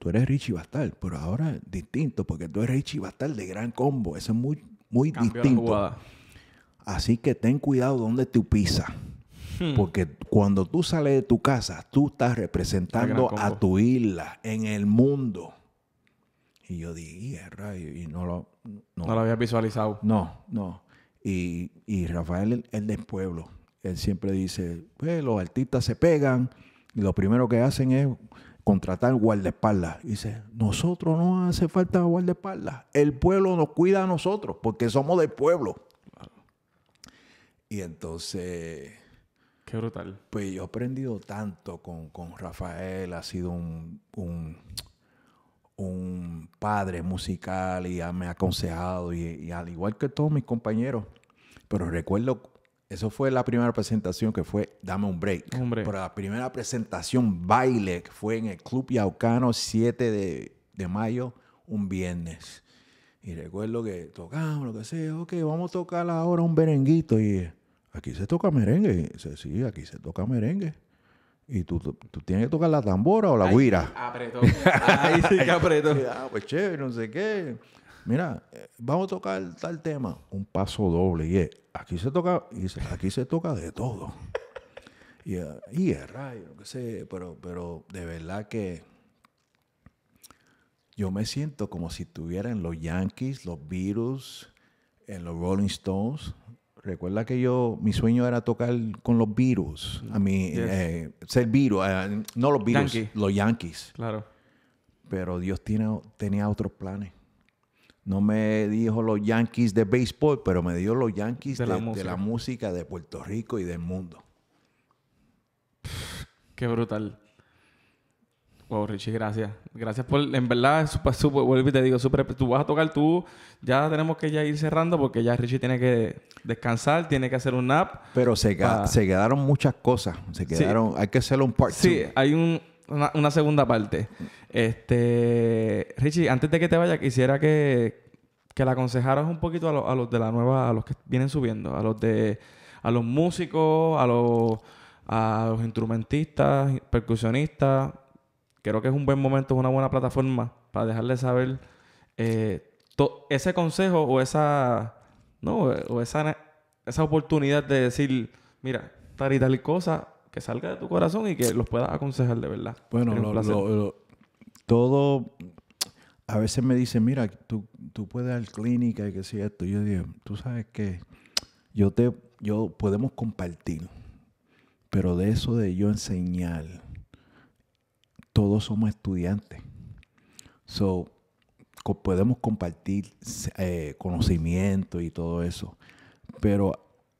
Tú eres Richie Bastal, pero ahora es distinto, porque tú eres Richie Bastal de gran combo. Eso es muy, muy distinto. Así que ten cuidado donde tú pisas. Hmm. Porque cuando tú sales de tu casa, tú estás representando a tu isla en el mundo. Y yo dije, y no lo... No, lo había visualizado. No, no. Y, y Rafael, el, del pueblo, él siempre dice, pues los artistas se pegan, lo primero que hacen es contratar guardaespaldas. Dice, nosotros no hace falta guardaespaldas. El pueblo nos cuida a nosotros porque somos del pueblo. Y entonces... Qué brutal. Pues yo he aprendido tanto con, Rafael. Ha sido un, padre musical y me ha aconsejado. y al igual que todos mis compañeros. Pero recuerdo eso fue la primera presentación que fue Dame un Break. Hombre. Pero la primera presentación baile que fue en el Club Yaucano 7 de, de mayo, un viernes. Y recuerdo que tocamos, lo que sea, ok, vamos a tocar ahora un merenguito. Y aquí se toca merengue. Y sí, aquí se toca merengue. Y tú, tú, tienes que tocar la tambora o la guira. Apretó. Ahí sí que apretó. ah, pues chévere, no sé qué mira, eh, vamos a tocar tal tema, un paso doble. Y aquí se toca, aquí se toca de todo. Y, eh, es rayo, sé, pero, pero de verdad que yo me siento como si estuviera en los Yankees, los Virus, en los Rolling Stones. Recuerda que yo, mi sueño era tocar con los Virus, a mí, eh, ser Virus, no los Virus, los Yankees. Claro. Pero Dios tiene, tenía otros planes. No me dijo los Yankees de béisbol, pero me dio los Yankees de, la, música. de Puerto Rico y del mundo. qué brutal. Wow, Richie, gracias. Gracias por, en verdad, super, super, y te digo, super, tú vas a tocar tú, ya tenemos que ya ir cerrando porque ya Richie tiene que descansar, tiene que hacer un nap. Pero se, quedaron muchas cosas, se quedaron, hay que hacerlo un part Sí, hay una, una, segunda parte. Este, Richie, antes de que te vaya, quisiera que, que le aconsejaras un poquito a, los de la nueva, a los que vienen subiendo, a los de, a los músicos, a los, a los instrumentistas, percusionistas. Creo que es un buen momento, es una buena plataforma para dejarles saber eh, ese consejo o esa, no, o esa, esa oportunidad de decir, mira, tal y tal cosa que salga de tu corazón y que los puedas aconsejar de verdad. Bueno, lo, lo, lo, todo, a veces me dicen, mira, tú, tú puedes dar clínica y que si esto. Yo digo, tú sabes que yo te, yo podemos compartir, pero de eso de yo enseñar, todos somos estudiantes. So, podemos compartir eh, conocimiento y todo eso. Pero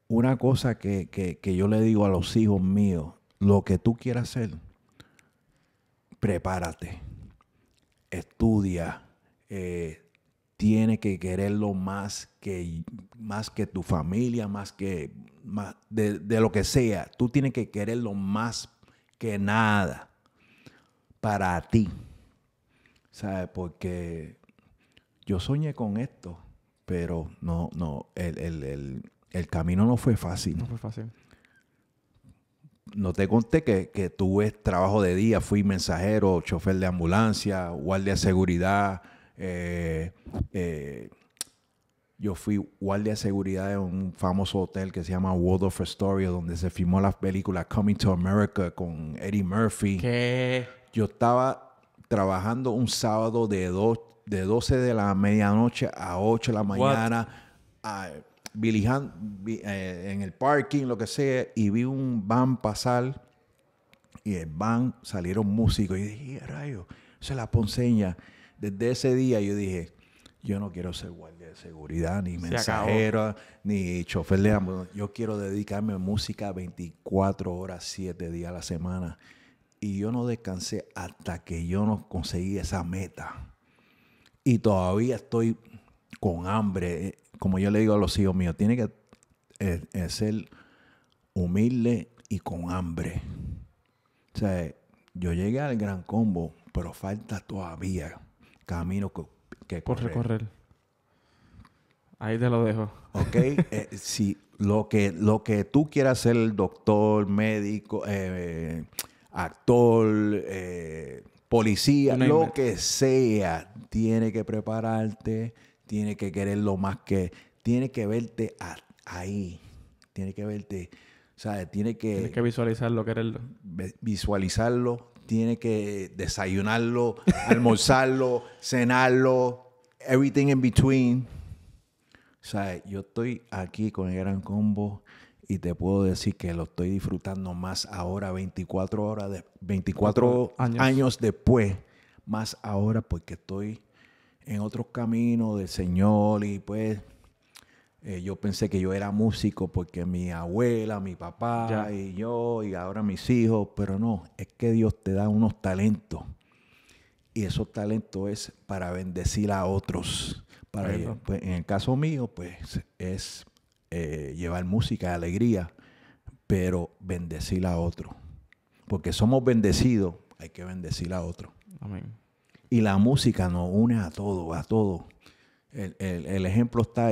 una cosa que, que, que, yo le digo a los hijos míos, lo que tú quieras hacer, prepárate estudia, eh, tiene que quererlo más que, más que tu familia, más que más de, lo que sea. Tú tienes que quererlo más que nada para ti. ¿Sabes? Porque yo soñé con esto, pero no, no, el, el camino no fue fácil. No fue fácil no te conté que, tuve trabajo de día, fui mensajero, chofer de ambulancia, guardia de seguridad. Eh, eh, yo fui guardia de seguridad en un famoso hotel que se llama of Astoria, donde se filmó la película Coming to America con Eddie Murphy. Yo estaba trabajando un sábado de, de 12 de la medianoche a 8 de la mañana. Eh, en el parking, lo que sea, y vi un van pasar y el van salieron músicos. Y dije, rayo, se la ponceña. Desde ese día yo dije, yo no quiero ser guardia de seguridad, ni mensajero, ni chofer de ambos. Yo quiero dedicarme a música 24 horas, 7 días a la semana. Y yo no descansé hasta que yo no conseguí esa meta. Y todavía estoy con hambre. Eh, como yo le digo a los hijos míos, tiene que es eh, eh, ser humilde y con hambre. O sea, yo llegué al gran combo, pero falta todavía camino que, corre. Por recorrer. Ahí te lo dejo. Ok, eh, si lo que, lo que tú quieras ser, doctor, médico, actor, policía, lo que sea, tiene que prepararte, tiene que quererlo más que, tiene que verte ahí, tiene que verte, o tiene que... Tiene que visualizarlo, quererlo. Visualizarlo, tiene que desayunarlo, almorzarlo, cenarlo, everything in between. O sea, yo estoy aquí con el gran combo y te puedo decir que lo estoy disfrutando más ahora, 24 horas, de, 24 años después, más ahora porque estoy en otros caminos del Señor y pues eh, yo pensé que yo era músico porque mi abuela, mi papá y yo y ahora mis hijos, pero no, es que Dios te da unos talentos y esos talentos es para bendecir a otros. Para, pues, en el caso mío, pues es eh, llevar música, alegría, pero bendecir a otros. Porque somos bendecidos, hay que bendecir a otros. Amén. Y la música nos une a todo, a todo. El, ejemplo está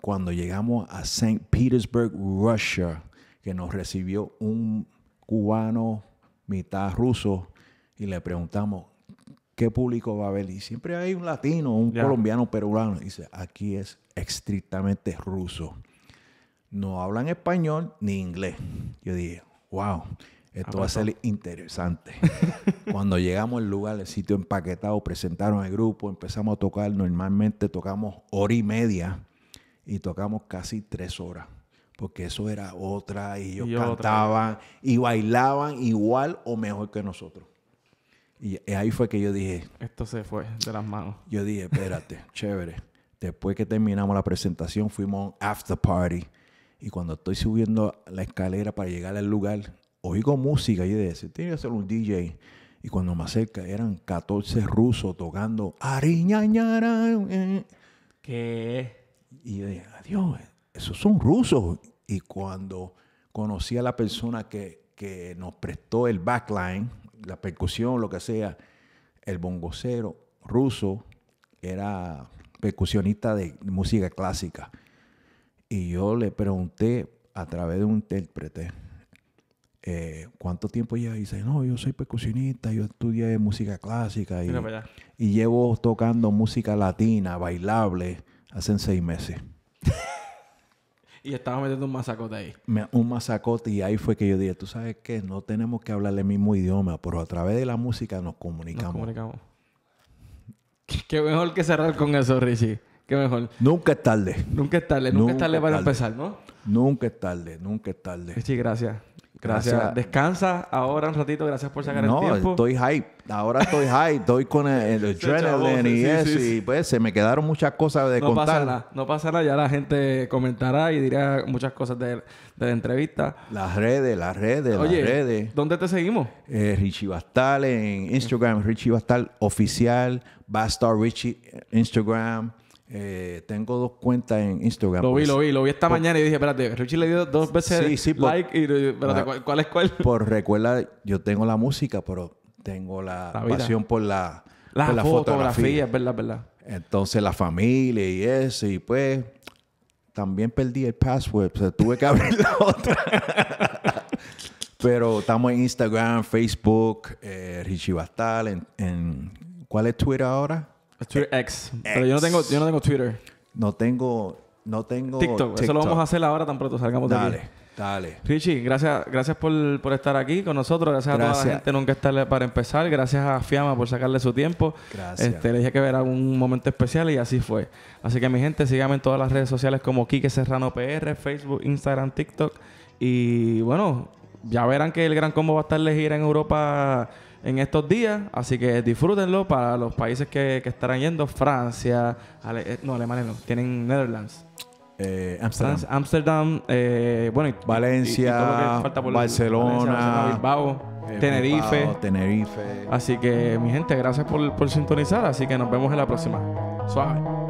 cuando llegamos a St. Petersburg, Russia, que nos recibió un cubano, mitad ruso, y le preguntamos, ¿qué público va a haber? Y siempre hay un latino, un colombiano, peruano. dice, aquí es estrictamente ruso. No hablan español ni inglés. Yo dije, wow. Esto va a ser interesante. Cuando llegamos al lugar, el sitio empaquetado, presentaron el grupo, empezamos a tocar. Normalmente tocamos hora y media y tocamos casi tres horas. Porque eso era otra, y ellos cantaban y bailaban igual o mejor que nosotros. Y ahí fue que yo dije. Esto se fue de las manos. Yo dije, espérate, chévere. Después que terminamos la presentación, fuimos a un after party. Y cuando estoy subiendo la escalera para llegar al lugar, oigo música y dice tiene que ser un DJ. Y cuando me acerca, eran 14 rusos tocando Ariñañara. Eh". ¿Qué? Y yo dije, adiós, esos son rusos. Y cuando conocí a la persona que, que nos prestó el backline, la percusión, lo que sea, el bongocero ruso era percusionista de música clásica. Y yo le pregunté a través de un intérprete, eh, ¿cuánto tiempo ya Y dice, no, yo soy percusionista, yo estudié música clásica y, y llevo tocando música latina, bailable, hace seis meses. y estaba metiendo un masacote ahí. un masacote y ahí fue que yo dije, tú sabes qué, no tenemos que hablar el mismo idioma, pero a través de la música nos comunicamos. Nos comunicamos. Qué mejor que cerrar con eso, Richie. Qué mejor. Nunca es tarde. Nunca es tarde. Nunca, es tarde para empezar, ¿no? Nunca es tarde. Nunca es tarde. Richie, gracias. Gracias. Descansa ahora un ratito. Gracias por sacar el tiempo. No, estoy hype. Ahora estoy hype. Estoy con el, adrenaline y eso. Y pues se me quedaron muchas cosas de no Pasa no pasa nada. Ya la gente comentará y dirá muchas cosas de, la entrevista. Las redes, las redes, las redes. ¿Dónde te seguimos? Eh, Richie Bastal en Instagram. Richie Bastal oficial. Bastar Richie Instagram. Eh, tengo dos cuentas en Instagram. Lo vi, pues. lo vi, lo vi esta mañana y dije, espérate, Richie le dio dos veces like y espérate, ah. ¿cuál, es cuál? Por recuerda, yo tengo la música, pero tengo la, pasión por la, la, por la fotografía. verdad, verdad. Entonces la familia y eso, y pues también perdí el password, o sea, tuve que abrir la otra. pero estamos en Instagram, Facebook, eh, Richie Bastal, en, en ¿cuál es Twitter ahora? Twitter eh, X. Pero yo no tengo, yo no tengo Twitter. No tengo, no tengo TikTok. Eso lo vamos a hacer ahora tan pronto salgamos de aquí. Dale. dale. Richie, gracias, gracias por, estar aquí con nosotros. Gracias, a toda la gente nunca estarle para empezar. Gracias a Fiamma por sacarle su tiempo. Gracias. Este, le dije que ver algún momento especial y así fue. Así que mi gente, síganme en todas las redes sociales como Kike Serrano PR, Facebook, Instagram, TikTok. Y bueno, ya verán que el Gran Combo va a estar de en Europa en estos días, así que disfrútenlo para los países que, estarán yendo, Francia, eh, no, Alemania no, tienen Netherlands. Amsterdam. bueno, Valencia, Barcelona, Bilbao, eh, Tenerife. Tenerife. Así que, mi gente, gracias por sintonizar, así que nos vemos en la próxima. Suave.